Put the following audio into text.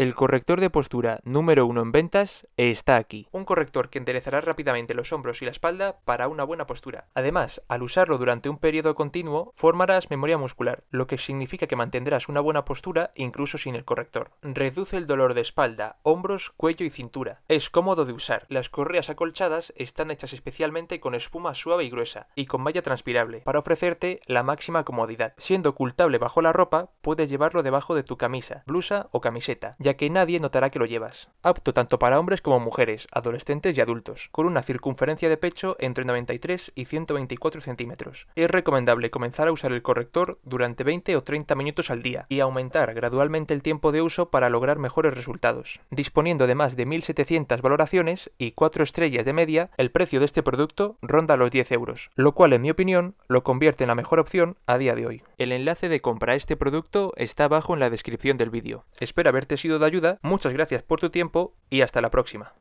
el corrector de postura número uno en ventas está aquí. Un corrector que enderezará rápidamente los hombros y la espalda para una buena postura. Además, al usarlo durante un periodo continuo, formarás memoria muscular, lo que significa que mantendrás una buena postura incluso sin el corrector. Reduce el dolor de espalda, hombros, cuello y cintura. Es cómodo de usar. Las correas acolchadas están hechas especialmente con espuma suave y gruesa y con malla transpirable para ofrecerte la máxima comodidad. Siendo ocultable bajo la ropa, puedes llevarlo debajo de tu camisa, blusa o camiseta, que nadie notará que lo llevas. Apto tanto para hombres como mujeres, adolescentes y adultos, con una circunferencia de pecho entre 93 y 124 centímetros. Es recomendable comenzar a usar el corrector durante 20 o 30 minutos al día y aumentar gradualmente el tiempo de uso para lograr mejores resultados. Disponiendo de más de 1.700 valoraciones y 4 estrellas de media, el precio de este producto ronda los 10 euros, lo cual en mi opinión lo convierte en la mejor opción a día de hoy. El enlace de compra a este producto está abajo en la descripción del vídeo. Espero haberte sido de ayuda, muchas gracias por tu tiempo y hasta la próxima.